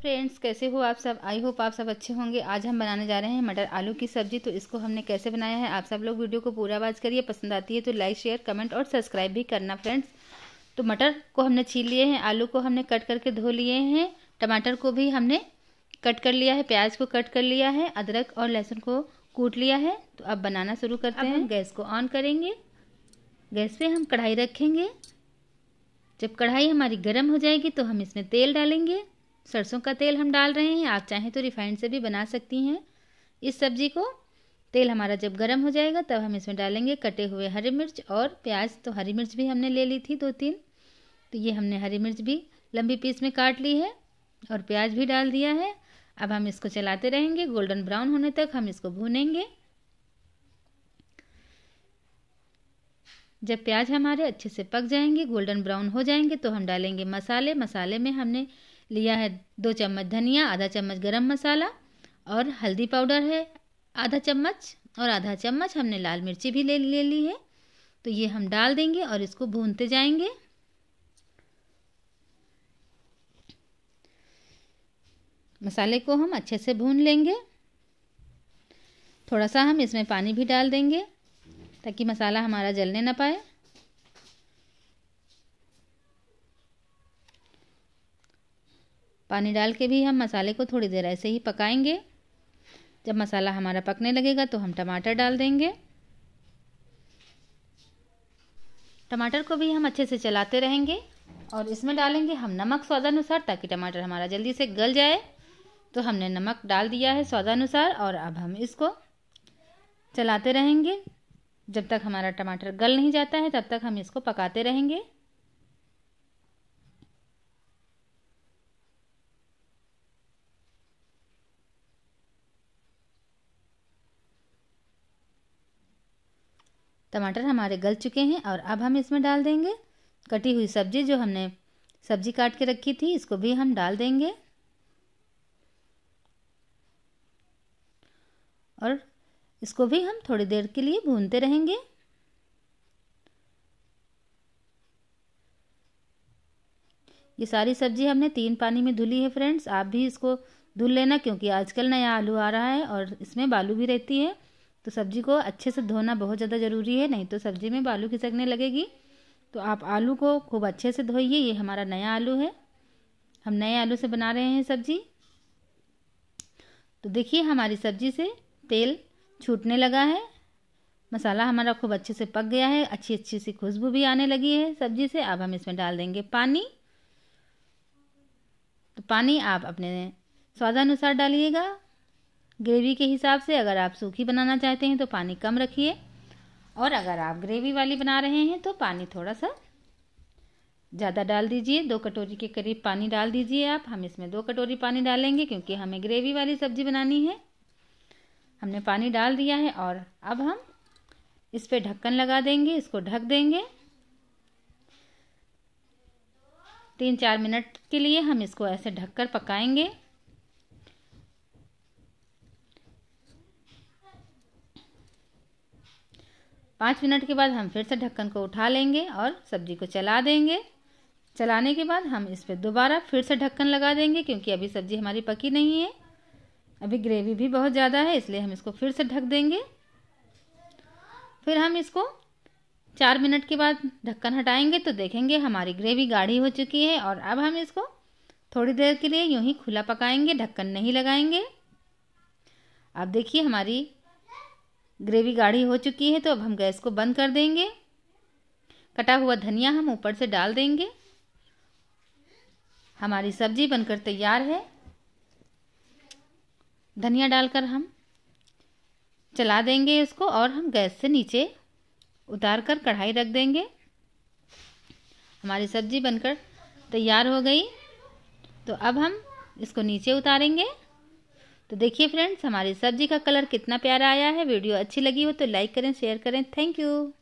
friends कैसे हो आप सब आई होप आप सब अच्छे होंगे आज हम बनाने जा रहे हैं मटर आलू की सब्जी तो इसको हमने कैसे बनाया है आप सब लोग वीडियो को पूरा वाच करिए पसंद आती है तो लाइक शेयर कमेंट और सब्सक्राइब भी करना फ्रेंड्स तो मटर को हमने छील लिए हैं आलू को हमने कट करके धो लिए हैं टमाटर को भी हमने कट कर लिया है प्याज को कट कर लिया है अदरक और लहसुन को कूट लिया है तो अब बनाना शुरू करते हैं गैस को ऑन करेंगे गैस पर हम कढ़ाई रखेंगे जब कढ़ाई हमारी गर्म हो जाएगी तो हम इसमें तेल डालेंगे सरसों का तेल हम डाल रहे हैं आप चाहें तो रिफाइंड से भी बना सकती हैं इस सब्जी को तेल हमारा जब गर्म हो जाएगा तब हम इसमें डालेंगे कटे हुए हरी मिर्च और प्याज तो हरी मिर्च भी हमने ले ली थी दो तीन तो ये हमने हरी मिर्च भी लंबी पीस में काट ली है और प्याज भी डाल दिया है अब हम इसको चलाते रहेंगे गोल्डन ब्राउन होने तक हम इसको भूनेंगे जब प्याज हमारे अच्छे से पक जाएंगे गोल्डन ब्राउन हो जाएंगे तो हम डालेंगे मसाले मसाले में हमने लिया है दो चम्मच धनिया आधा चम्मच गरम मसाला और हल्दी पाउडर है आधा चम्मच और आधा चम्मच हमने लाल मिर्ची भी ले ले ली है तो ये हम डाल देंगे और इसको भूनते जाएंगे मसाले को हम अच्छे से भून लेंगे थोड़ा सा हम इसमें पानी भी डाल देंगे ताकि मसाला हमारा जलने ना पाए पानी डाल के भी हम मसाले को थोड़ी देर ऐसे ही पकाएंगे जब मसाला हमारा पकने लगेगा तो हम टमाटर डाल देंगे टमाटर को भी हम अच्छे से चलाते रहेंगे और इसमें डालेंगे हम नमक स्वादानुसार ताकि टमाटर हमारा जल्दी से गल जाए तो हमने नमक डाल दिया है स्वादानुसार और अब हम इसको चलाते रहेंगे जब तक हमारा टमाटर गल नहीं जाता है तब तक हम इसको पकाते रहेंगे टमाटर हमारे गल चुके हैं और अब हम इसमें डाल देंगे कटी हुई सब्जी जो हमने सब्जी काट के रखी थी इसको भी हम डाल देंगे और इसको भी हम थोड़ी देर के लिए भूनते रहेंगे ये सारी सब्जी हमने तीन पानी में धुली है फ्रेंड्स आप भी इसको धुल लेना क्योंकि आजकल नया आलू आ रहा है और इसमें बालू भी रहती है तो सब्जी को अच्छे से धोना बहुत ज़्यादा ज़रूरी है नहीं तो सब्जी में आलू खिसकने लगेगी तो आप आलू को खूब अच्छे से धोइए ये हमारा नया आलू है हम नए आलू से बना रहे हैं सब्जी तो देखिए हमारी सब्जी से तेल छूटने लगा है मसाला हमारा खूब अच्छे से पक गया है अच्छी अच्छी सी खुशबू भी आने लगी है सब्जी से अब हम इसमें डाल देंगे पानी तो पानी आप अपने स्वादानुसार डालिएगा ग्रेवी के हिसाब से अगर आप सूखी बनाना चाहते हैं तो पानी कम रखिए और अगर आप ग्रेवी वाली बना रहे हैं तो पानी थोड़ा सा ज़्यादा डाल दीजिए दो कटोरी के करीब पानी डाल दीजिए आप हम इसमें दो कटोरी पानी डालेंगे क्योंकि हमें ग्रेवी वाली सब्जी बनानी है हमने पानी डाल दिया है और अब हम इस पर ढक्कन लगा देंगे इसको ढक देंगे तीन चार मिनट के लिए हम इसको ऐसे ढककर पकाएंगे पाँच मिनट के बाद हम फिर से ढक्कन को उठा लेंगे और सब्जी को चला देंगे चलाने के बाद हम इस पर दोबारा फिर से ढक्कन लगा देंगे क्योंकि अभी सब्जी हमारी पकी नहीं है अभी ग्रेवी भी बहुत ज़्यादा है इसलिए हम इसको फिर से ढक देंगे फिर हम इसको चार मिनट के बाद ढक्कन हटाएंगे तो देखेंगे हमारी ग्रेवी गाढ़ी हो चुकी है और अब हम इसको थोड़ी देर के लिए यूँ ही खुला पकाएंगे ढक्कन नहीं लगाएंगे अब देखिए हमारी ग्रेवी गाढ़ी हो चुकी है तो अब हम गैस को बंद कर देंगे कटा हुआ धनिया हम ऊपर से डाल देंगे हमारी सब्जी बनकर तैयार है धनिया डालकर हम चला देंगे इसको और हम गैस से नीचे उतार कर कढ़ाई रख देंगे हमारी सब्जी बनकर तैयार हो गई तो अब हम इसको नीचे उतारेंगे तो देखिए फ्रेंड्स हमारी सब्जी का कलर कितना प्यारा आया है वीडियो अच्छी लगी हो तो लाइक करें शेयर करें थैंक यू